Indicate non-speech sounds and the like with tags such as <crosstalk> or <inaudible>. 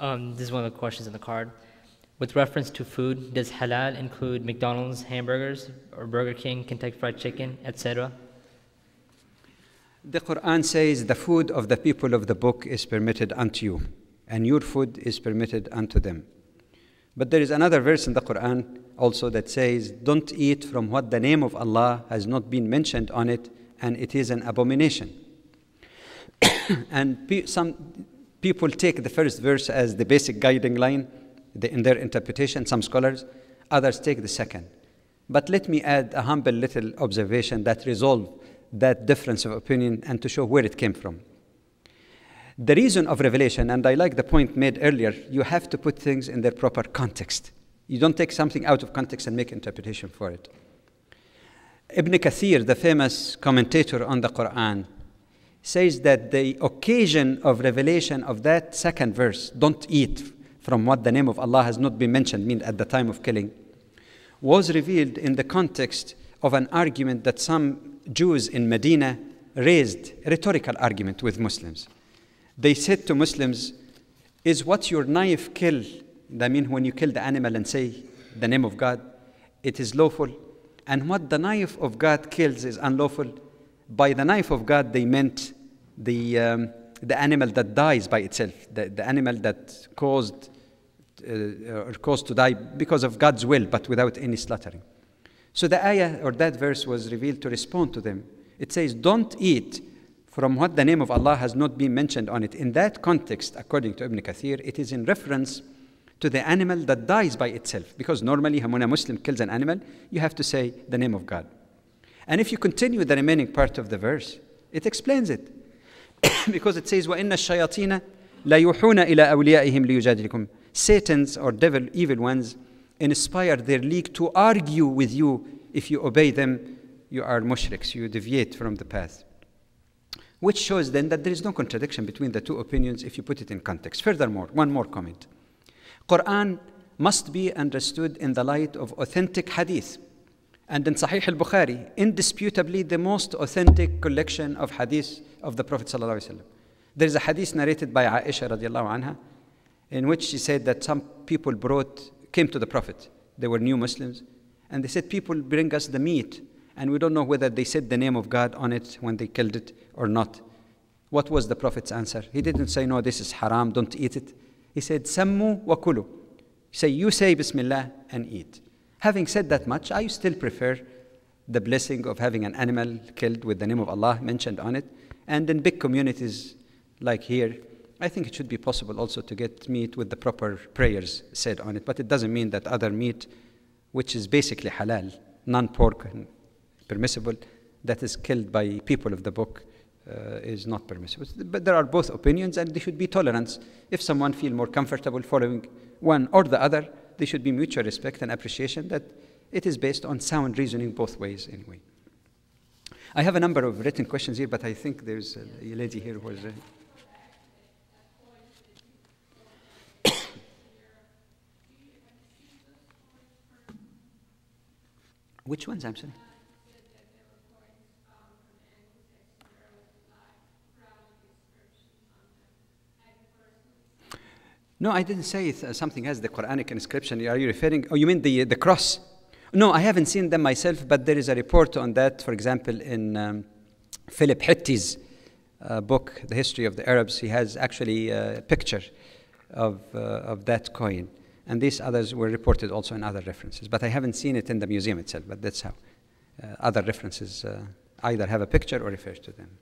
Um, this is one of the questions in the card. With reference to food, does halal include McDonald's hamburgers or Burger King, Kentucky Fried Chicken, etc.? The Quran says, The food of the people of the book is permitted unto you, and your food is permitted unto them. But there is another verse in the Quran also that says, Don't eat from what the name of Allah has not been mentioned on it, and it is an abomination. <coughs> and some people take the first verse as the basic guiding line in their interpretation, some scholars, others take the second. But let me add a humble little observation that resolves that difference of opinion and to show where it came from. The reason of revelation, and I like the point made earlier, you have to put things in their proper context. You don't take something out of context and make interpretation for it. Ibn Kathir, the famous commentator on the Quran, says that the occasion of revelation of that second verse, don't eat from what the name of Allah has not been mentioned, mean at the time of killing, was revealed in the context of an argument that some Jews in Medina raised, rhetorical argument with Muslims. They said to Muslims, Is what your knife kill? I mean, when you kill the animal and say the name of God, it is lawful. And what the knife of God kills is unlawful by the knife of God, they meant the, um, the animal that dies by itself, the, the animal that caused, uh, or caused to die because of God's will, but without any slaughtering. So the ayah or that verse was revealed to respond to them. It says, Don't eat from what the name of Allah has not been mentioned on it. In that context, according to Ibn Kathir, it is in reference to the animal that dies by itself. Because normally, when a Muslim kills an animal, you have to say the name of God. And if you continue the remaining part of the verse, it explains it. <coughs> because it says, وَإِنَّ الشَّيَاطِينَ لَيُوحُونَ إِلَىٰ أَوْلِيَائِهِمْ لِيُجَادِلُكُمْ Satans or devil, evil ones, inspire their league to argue with you. If you obey them, you are mushriks, you deviate from the path. Which shows then that there is no contradiction between the two opinions if you put it in context. Furthermore, one more comment. Quran must be understood in the light of authentic hadith and in Sahih al-Bukhari, indisputably the most authentic collection of hadith of the Prophet ﷺ. There is a hadith narrated by Aisha radiallahu anha, in which she said that some people brought, came to the Prophet. They were new Muslims. And they said, people bring us the meat. And we don't know whether they said the name of God on it when they killed it or not. What was the Prophet's answer? He didn't say, no, this is haram, don't eat it. He said, sammu wa kulu. Say, you say Bismillah and eat. Having said that much, I still prefer the blessing of having an animal killed with the name of Allah mentioned on it. And in big communities like here, I think it should be possible also to get meat with the proper prayers said on it. But it doesn't mean that other meat, which is basically halal, non pork and permissible, that is killed by people of the book. Uh, is not permissible. But there are both opinions and there should be tolerance. If someone feels more comfortable following one or the other, there should be mutual respect and appreciation that it is based on sound reasoning both ways anyway. I have a number of written questions here, but I think there's a, lady here who is. Uh, <coughs> Which ones, I'm sorry? No, I didn't say something as the Quranic inscription. Are you referring? Oh, you mean the, the cross? No, I haven't seen them myself, but there is a report on that, for example, in um, Philip Hitti's uh, book, The History of the Arabs. He has actually uh, a picture of, uh, of that coin. And these others were reported also in other references, but I haven't seen it in the museum itself, but that's how. Uh, other references uh, either have a picture or refer to them.